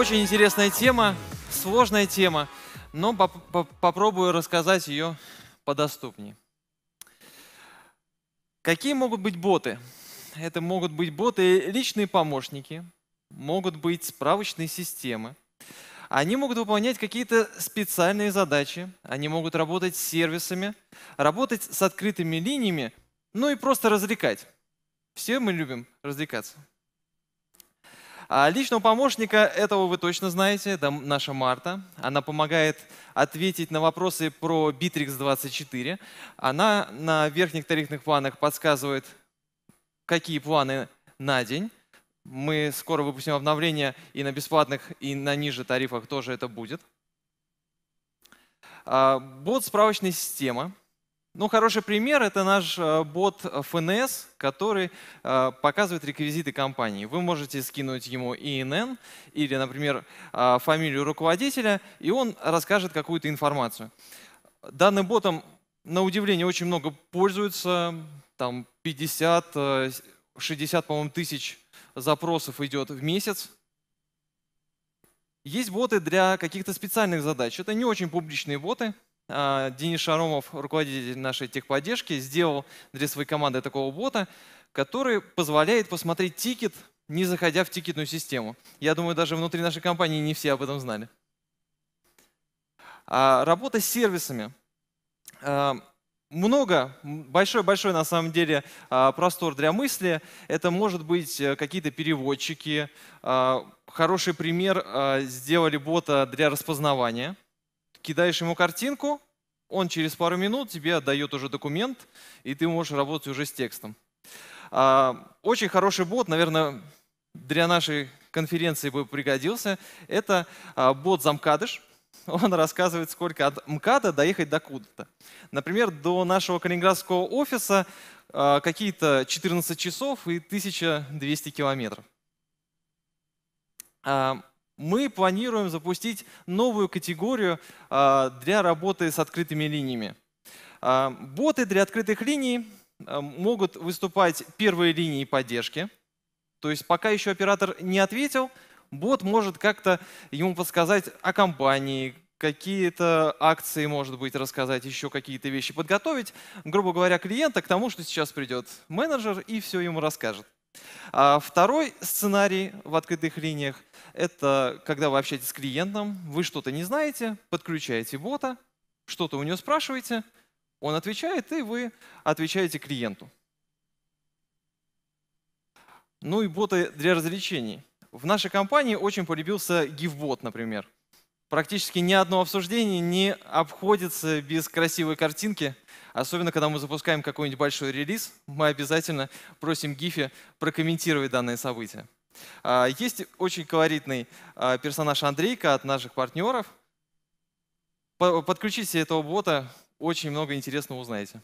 Очень интересная тема, сложная тема, но поп -поп попробую рассказать ее подоступнее. Какие могут быть боты? Это могут быть боты личные помощники, могут быть справочные системы. Они могут выполнять какие-то специальные задачи, они могут работать с сервисами, работать с открытыми линиями, ну и просто развлекать. Все мы любим развлекаться. А личного помощника этого вы точно знаете, это наша Марта. Она помогает ответить на вопросы про Bittrex 24. Она на верхних тарифных планах подсказывает, какие планы на день. Мы скоро выпустим обновление и на бесплатных, и на ниже тарифах тоже это будет. А, Бот-справочная система ну, хороший пример – это наш э, бот FNS, который э, показывает реквизиты компании. Вы можете скинуть ему ИНН или, например, э, фамилию руководителя, и он расскажет какую-то информацию. Данным ботом, на удивление, очень много пользуются. Там 50, 60, по-моему, тысяч запросов идет в месяц. Есть боты для каких-то специальных задач. Это не очень публичные боты – а, Денис Шаромов, руководитель нашей техподдержки, сделал для своей команды такого бота, который позволяет посмотреть тикет, не заходя в тикетную систему. Я думаю, даже внутри нашей компании не все об этом знали. А, работа с сервисами. А, много, большой-большой на самом деле простор для мысли. Это может быть э, какие-то переводчики. Хороший пример сделали бота для распознавания кидаешь ему картинку, он через пару минут тебе отдает уже документ, и ты можешь работать уже с текстом. А, очень хороший бот, наверное, для нашей конференции бы пригодился. Это а, бот Замкадыш. Он рассказывает, сколько от МКАДа доехать до куда-то. Например, до нашего калининградского офиса а, какие-то 14 часов и 1200 километров мы планируем запустить новую категорию а, для работы с открытыми линиями. А, боты для открытых линий а, могут выступать первые линии поддержки. То есть пока еще оператор не ответил, бот может как-то ему подсказать о компании, какие-то акции, может быть, рассказать, еще какие-то вещи подготовить, грубо говоря, клиента к тому, что сейчас придет менеджер и все ему расскажет. А второй сценарий в открытых линиях – это когда вы общаетесь с клиентом, вы что-то не знаете, подключаете бота, что-то у него спрашиваете, он отвечает, и вы отвечаете клиенту. Ну и боты для развлечений. В нашей компании очень полюбился гифбот, например. Практически ни одно обсуждение не обходится без красивой картинки Особенно, когда мы запускаем какой-нибудь большой релиз, мы обязательно просим Гифи прокомментировать данное событие. А, есть очень колоритный а, персонаж Андрейка от наших партнеров. Подключите этого бота, очень много интересного узнаете.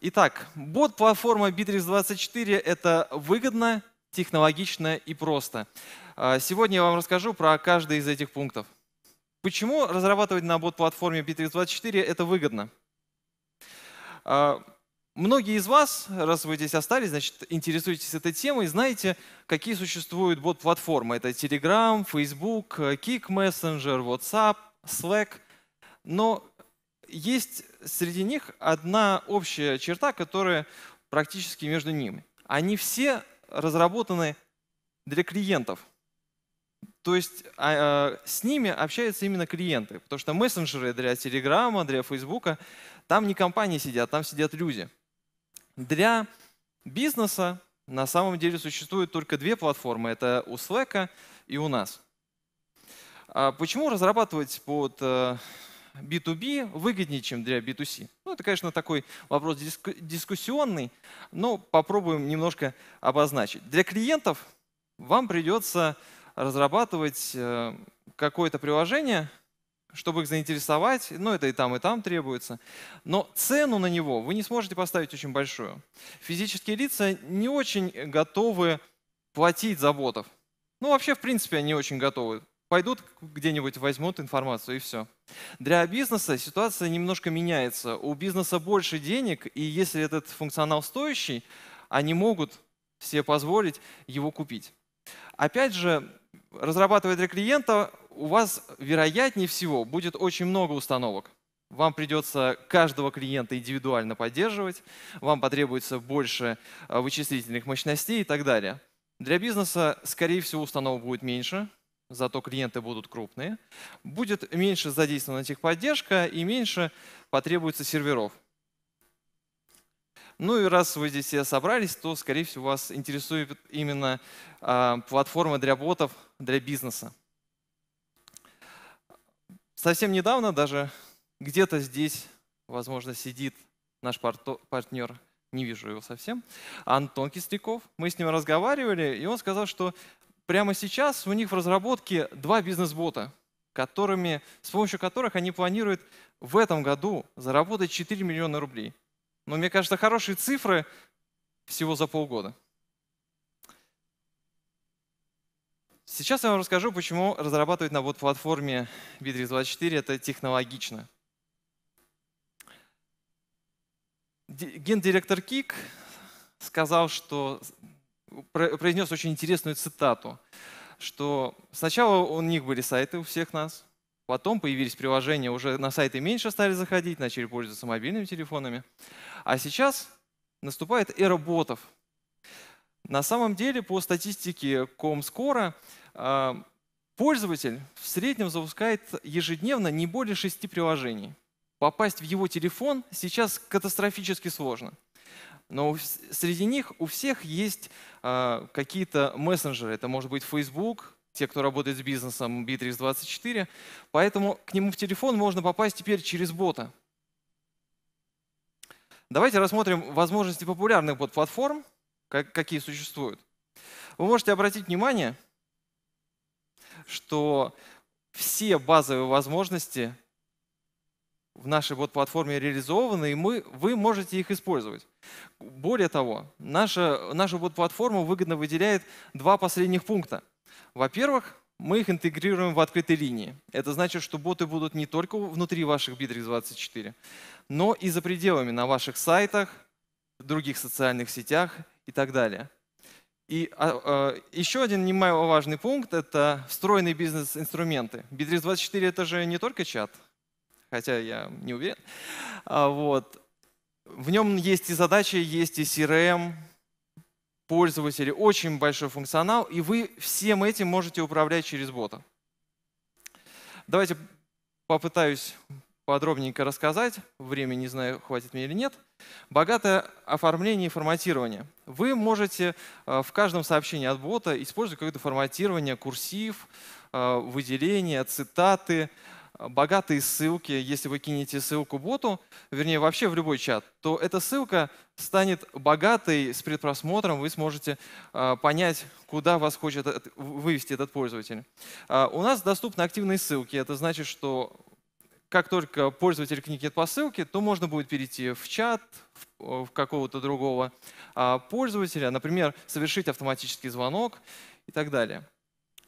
Итак, бот-платформа Bittrex24 — это выгодно, технологично и просто. А, сегодня я вам расскажу про каждый из этих пунктов. Почему разрабатывать на бот-платформе B324 это выгодно? А, многие из вас, раз вы здесь остались, значит, интересуетесь этой темой, знаете, какие существуют бот-платформы. Это Telegram, Facebook, Kik Messenger, WhatsApp, Slack. Но есть среди них одна общая черта, которая практически между ними. Они все разработаны для клиентов – то есть а, а, с ними общаются именно клиенты, потому что мессенджеры для Телеграма, для Фейсбука, там не компании сидят, там сидят люди. Для бизнеса на самом деле существует только две платформы, это у Slack и у нас. А почему разрабатывать под B2B э, выгоднее, чем для B2C? Ну, это, конечно, такой вопрос дискуссионный, но попробуем немножко обозначить. Для клиентов вам придется разрабатывать э, какое-то приложение, чтобы их заинтересовать, ну это и там, и там требуется. Но цену на него вы не сможете поставить очень большую. Физические лица не очень готовы платить за ботов. Ну вообще, в принципе, они очень готовы. Пойдут где-нибудь, возьмут информацию и все. Для бизнеса ситуация немножко меняется. У бизнеса больше денег, и если этот функционал стоящий, они могут себе позволить его купить. Опять же, разрабатывая для клиента, у вас, вероятнее всего, будет очень много установок. Вам придется каждого клиента индивидуально поддерживать, вам потребуется больше а, вычислительных мощностей и так далее. Для бизнеса, скорее всего, установок будет меньше, зато клиенты будут крупные. Будет меньше задействована техподдержка и меньше потребуется серверов. Ну и раз вы здесь все собрались, то, скорее всего, вас интересует именно э, платформа для ботов, для бизнеса. Совсем недавно даже где-то здесь, возможно, сидит наш партнер, не вижу его совсем, Антон Кисляков. Мы с ним разговаривали, и он сказал, что прямо сейчас у них в разработке два бизнес-бота, которыми, с помощью которых они планируют в этом году заработать 4 миллиона рублей. Но мне кажется, хорошие цифры всего за полгода. Сейчас я вам расскажу, почему разрабатывать на вот платформе B324 это технологично. Гендиректор Кик сказал, что произнес очень интересную цитату, что сначала у них были сайты у всех нас, Потом появились приложения, уже на сайты меньше стали заходить, начали пользоваться мобильными телефонами. А сейчас наступает эра ботов. На самом деле, по статистике Comscore, а, пользователь в среднем запускает ежедневно не более шести приложений. Попасть в его телефон сейчас катастрофически сложно. Но среди них у всех есть а, какие-то мессенджеры. Это может быть Facebook, те, кто работает с бизнесом Bittrex24. Поэтому к нему в телефон можно попасть теперь через бота. Давайте рассмотрим возможности популярных бот-платформ, какие существуют. Вы можете обратить внимание, что все базовые возможности в нашей бот-платформе реализованы, и мы, вы можете их использовать. Более того, наша, наша бот платформа выгодно выделяет два последних пункта – во-первых, мы их интегрируем в открытой линии. Это значит, что боты будут не только внутри ваших Bittrex 24, но и за пределами на ваших сайтах, других социальных сетях и так далее. И а, а, еще один немаловажный пункт – это встроенные бизнес-инструменты. Bittrex 24 – это же не только чат, хотя я не уверен. А, вот. В нем есть и задачи, есть и CRM, пользователи очень большой функционал, и вы всем этим можете управлять через бота. Давайте попытаюсь подробненько рассказать. Время не знаю, хватит мне или нет. Богатое оформление и форматирование. Вы можете э, в каждом сообщении от бота использовать какое-то форматирование, курсив, э, выделение, цитаты, Э, богатые ссылки, если вы кинете ссылку боту, вернее вообще в любой чат, то эта ссылка станет богатой с предпросмотром, вы сможете э, понять, куда вас хочет вывести этот пользователь. Э, у нас доступны активные ссылки, это значит, что как только пользователь кликнет по ссылке, то можно будет перейти в чат, в какого-то другого пользователя, например, совершить автоматический звонок и так далее.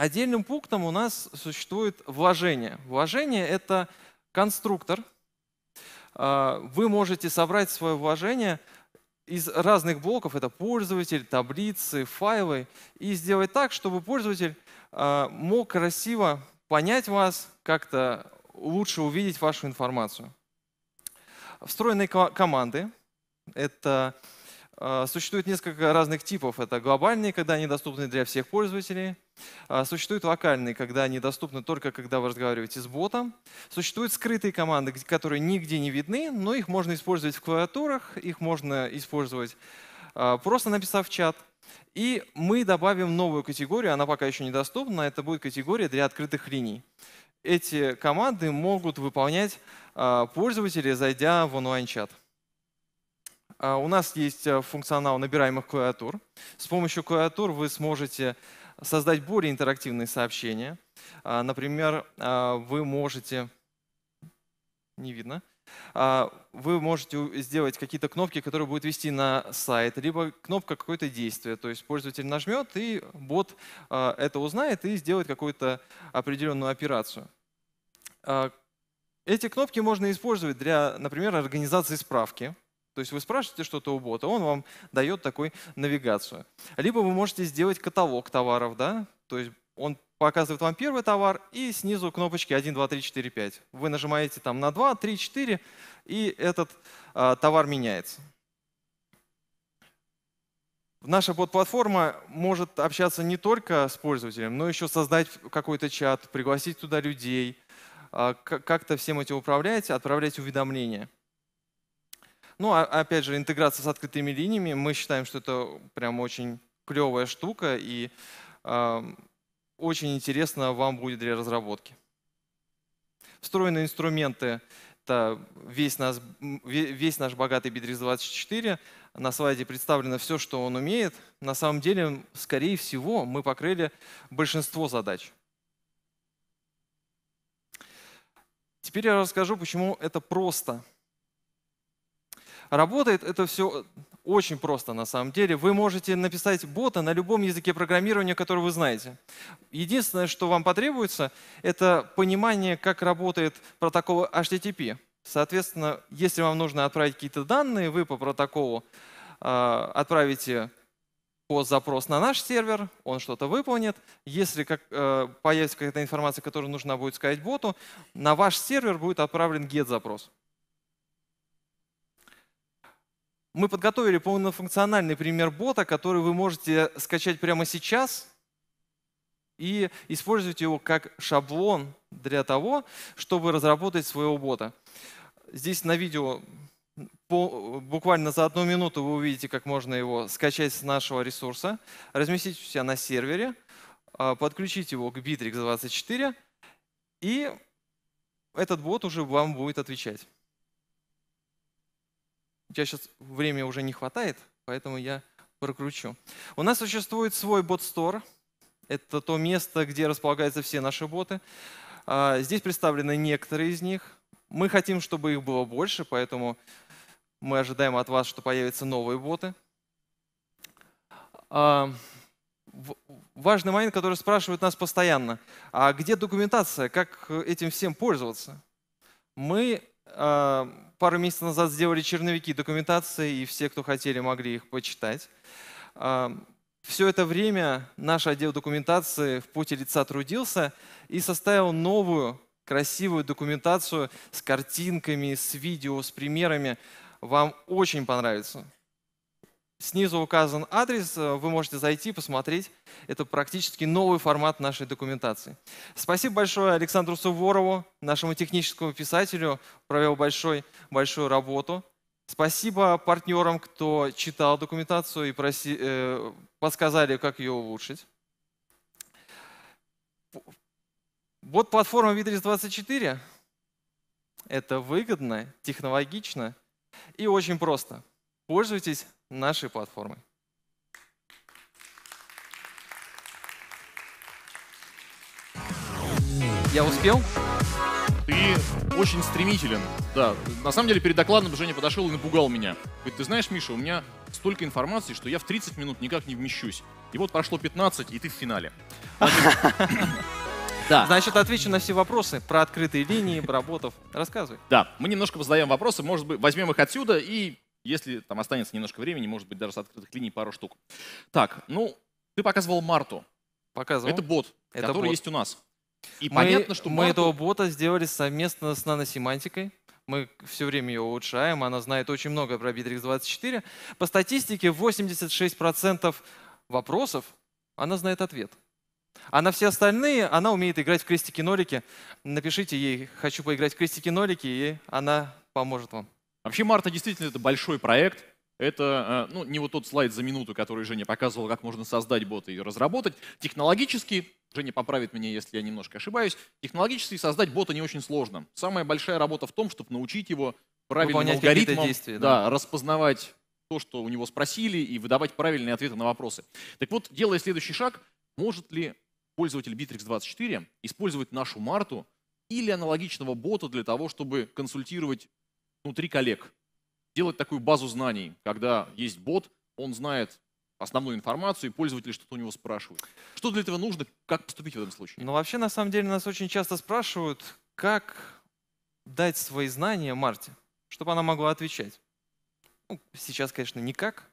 Отдельным пунктом у нас существует вложение. Вложение – это конструктор. А, вы можете собрать свое вложение из разных блоков. Это пользователь, таблицы, файлы. И сделать так, чтобы пользователь а, мог красиво понять вас, как-то лучше увидеть вашу информацию. Встроенные команды – это а, существует несколько разных типов. Это глобальные, когда они доступны для всех пользователей. А, существуют локальные, когда они доступны только когда вы разговариваете с ботом. Существуют скрытые команды, которые нигде не видны, но их можно использовать в клавиатурах, их можно использовать а, просто написав в чат. И мы добавим новую категорию, она пока еще недоступна, это будет категория для открытых линий. Эти команды могут выполнять пользователи, зайдя в онлайн-чат. А, у нас есть э, функционал набираемых клавиатур. С помощью клавиатур вы сможете создать более интерактивные сообщения. А, например, а, вы можете... Не видно. Вы можете сделать какие-то кнопки, которые будут вести на сайт, либо кнопка какое-то действие. То есть пользователь нажмет, и бот это узнает и сделает какую-то определенную операцию. Эти кнопки можно использовать для, например, организации справки. То есть вы спрашиваете что-то у бота, он вам дает такую навигацию. Либо вы можете сделать каталог товаров, да, то есть он показывает вам первый товар, и снизу кнопочки 1, 2, 3, 4, 5. Вы нажимаете там на 2, 3, 4, и этот э, товар меняется. Наша бот-платформа может общаться не только с пользователем, но еще создать какой-то чат, пригласить туда людей, а, как-то всем этим управлять, отправлять уведомления. Ну, а, опять же, интеграция с открытыми линиями. Мы считаем, что это прям очень клевая штука и э, очень интересно вам будет для разработки. Встроенные инструменты — это весь наш, весь наш богатый Bitrix24. На слайде представлено все, что он умеет. На самом деле, скорее всего, мы покрыли большинство задач. Теперь я расскажу, почему это просто — Работает это все очень просто на самом деле. Вы можете написать бота на любом языке программирования, который вы знаете. Единственное, что вам потребуется, это понимание, как работает протокол HTTP. Соответственно, если вам нужно отправить какие-то данные, вы по протоколу э, отправите запрос на наш сервер, он что-то выполнит. Если как, э, появится какая-то информация, которую нужно будет сказать боту, на ваш сервер будет отправлен GET-запрос мы подготовили полнофункциональный пример бота, который вы можете скачать прямо сейчас и использовать его как шаблон для того, чтобы разработать своего бота. Здесь на видео буквально за одну минуту вы увидите, как можно его скачать с нашего ресурса, разместить у себя на сервере, а, подключить его к Bittrex 24, и этот бот уже вам будет отвечать. У тебя сейчас времени уже не хватает, поэтому я прокручу. У нас существует свой бот-стор. Это то место, где располагаются все наши боты. А, здесь представлены некоторые из них. Мы хотим, чтобы их было больше, поэтому мы ожидаем от вас, что появятся новые боты. А, важный момент, который спрашивают нас постоянно. А где документация? Как этим всем пользоваться? Мы Э, пару месяцев назад сделали черновики документации, и все, кто хотели, могли их почитать. Э, все это время наш отдел документации в поте лица трудился и составил новую красивую документацию с картинками, с видео, с примерами. Вам очень понравится. Снизу указан адрес, э, вы можете зайти, посмотреть. Это практически новый формат нашей документации. Спасибо большое Александру Суворову, нашему техническому писателю, провел большой, большую работу. Спасибо партнерам, кто читал документацию и проси, э, подсказали, как ее улучшить. Вот платформа Vitres 24. Это выгодно, технологично и очень просто. Пользуйтесь нашей платформой. Я успел? Ты очень стремителен. Да, на самом деле перед докладом Женя подошел и напугал меня. Говорит, ты знаешь, Миша, у меня столько информации, что я в 30 минут никак не вмещусь. И вот прошло 15, и ты в финале. Да. Значит, отвечу на все вопросы про открытые линии, про ботов. Рассказывай. Да, мы немножко позадаем вопросы, может быть, возьмем их отсюда и если там останется немножко времени, может быть, даже с открытых линий пару штук. Так, ну, ты показывал Марту. Показывал. Это бот, Это который бот. есть у нас. И мы, понятно, что мы этого бота сделали совместно с наносемантикой. Мы все время ее улучшаем. Она знает очень много про Bittrex24. По статистике 86% вопросов она знает ответ. А на все остальные она умеет играть в крестики-нолики. Напишите ей «хочу поиграть в крестики-нолики», и она поможет вам. Вообще Марта действительно это большой проект. Это э, ну, не вот тот слайд за минуту, который Женя показывал, как можно создать бота и разработать. Технологически, Женя поправит меня, если я немножко ошибаюсь, технологически создать бота не очень сложно. Самая большая работа в том, чтобы научить его правильным Выполнять алгоритмом действия, да. Да, распознавать то, что у него спросили, и выдавать правильные ответы на вопросы. Так вот, делая следующий шаг, может ли пользователь Bittrex24 использовать нашу Марту или аналогичного бота для того, чтобы консультировать внутри коллег. Делать такую базу знаний, когда есть бот, он знает основную информацию, и пользователи что-то у него спрашивают. Что для этого нужно? Как поступить в этом случае? Ну, вообще, на самом деле, нас очень часто спрашивают, как дать свои знания Марте, чтобы она могла отвечать. Ну, сейчас, конечно, никак,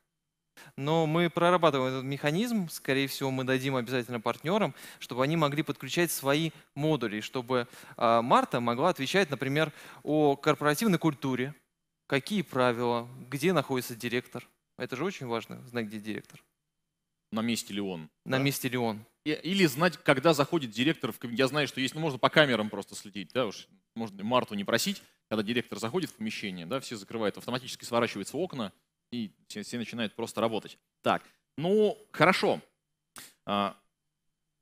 но мы прорабатываем этот механизм, скорее всего, мы дадим обязательно партнерам, чтобы они могли подключать свои модули, чтобы а, Марта могла отвечать, например, о корпоративной культуре, какие правила, где находится директор. Это же очень важно, знать, где директор. На месте ли он? На да? месте ли он. Или знать, когда заходит директор в Я знаю, что есть, ну, можно по камерам просто следить, да, уж можно Марту не просить, когда директор заходит в помещение, да, все закрывают, автоматически сворачиваются окна, и все, все начинают просто работать. Так, ну хорошо. А,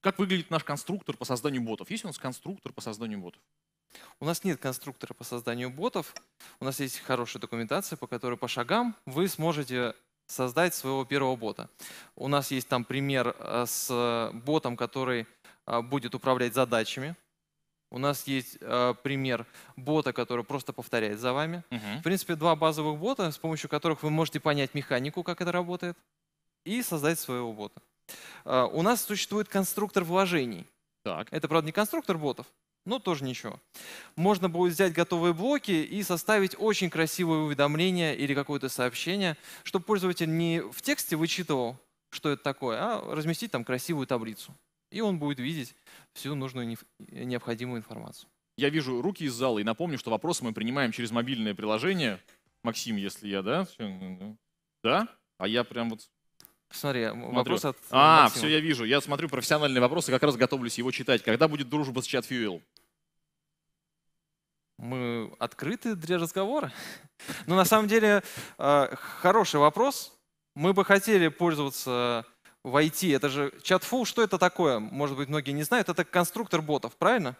как выглядит наш конструктор по созданию ботов? Есть у нас конструктор по созданию ботов? У нас нет конструктора по созданию ботов. У нас есть хорошая документация, по которой по шагам вы сможете создать своего первого бота. У нас есть там пример э, с ботом, который э, будет управлять задачами. У нас есть э, пример бота, который просто повторяет за вами. Угу. В принципе, два базовых бота, с помощью которых вы можете понять механику, как это работает, и создать своего бота. Э, у нас существует конструктор вложений. Так. Это, правда, не конструктор ботов, но тоже ничего. Можно будет взять готовые блоки и составить очень красивое уведомление или какое-то сообщение, чтобы пользователь не в тексте вычитывал, что это такое, а разместить там красивую таблицу и он будет видеть всю нужную необходимую информацию. Я вижу руки из зала и напомню, что вопросы мы принимаем через мобильное приложение. Максим, если я, да? Ну, да? А я прям вот... Смотри, смотрю. вопрос от А, Максима. все, я вижу. Я смотрю профессиональные вопросы, как раз готовлюсь его читать. Когда будет дружба с ChatFuel? Мы открыты для разговора. Но ну, на самом деле, э, хороший вопрос. Мы бы хотели пользоваться войти. Это же чатфул, что это такое? Может быть, многие не знают. Это конструктор ботов, правильно?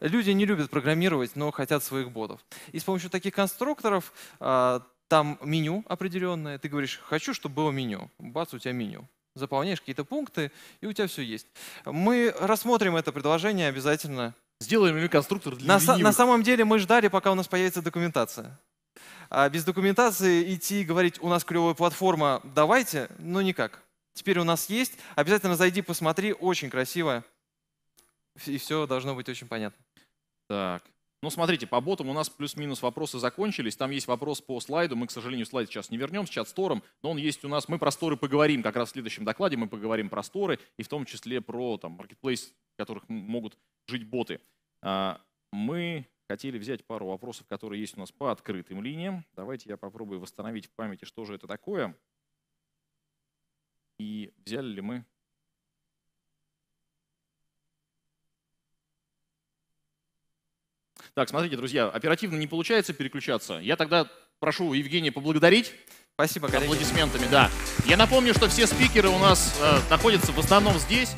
Люди не любят программировать, но хотят своих ботов. И с помощью таких конструкторов а, там меню определенное. Ты говоришь, хочу, чтобы было меню. Бац, у тебя меню. Заполняешь какие-то пункты, и у тебя все есть. Мы рассмотрим это предложение обязательно. Сделаем конструктор для на, меню. на самом деле мы ждали, пока у нас появится документация. А, без документации идти и говорить, у нас клевая платформа, давайте, но ну, никак. Теперь у нас есть, обязательно зайди, посмотри, очень красиво. И все должно быть очень понятно. Так, ну, смотрите, по ботам у нас плюс-минус вопросы закончились. Там есть вопрос по слайду. Мы, к сожалению, слайд сейчас не вернем с чат-стором, но он есть у нас. Мы про сторы поговорим. Как раз в следующем докладе мы поговорим про сторы и в том числе про там, marketplace, в которых могут жить боты. А, мы хотели взять пару вопросов, которые есть у нас по открытым линиям. Давайте я попробую восстановить в памяти, что же это такое. И взяли ли мы Так, смотрите, друзья, оперативно не получается переключаться. Я тогда прошу Евгения поблагодарить. Спасибо, коллеги. Аплодисментами, да. Я напомню, что все спикеры у нас э, находятся в основном здесь.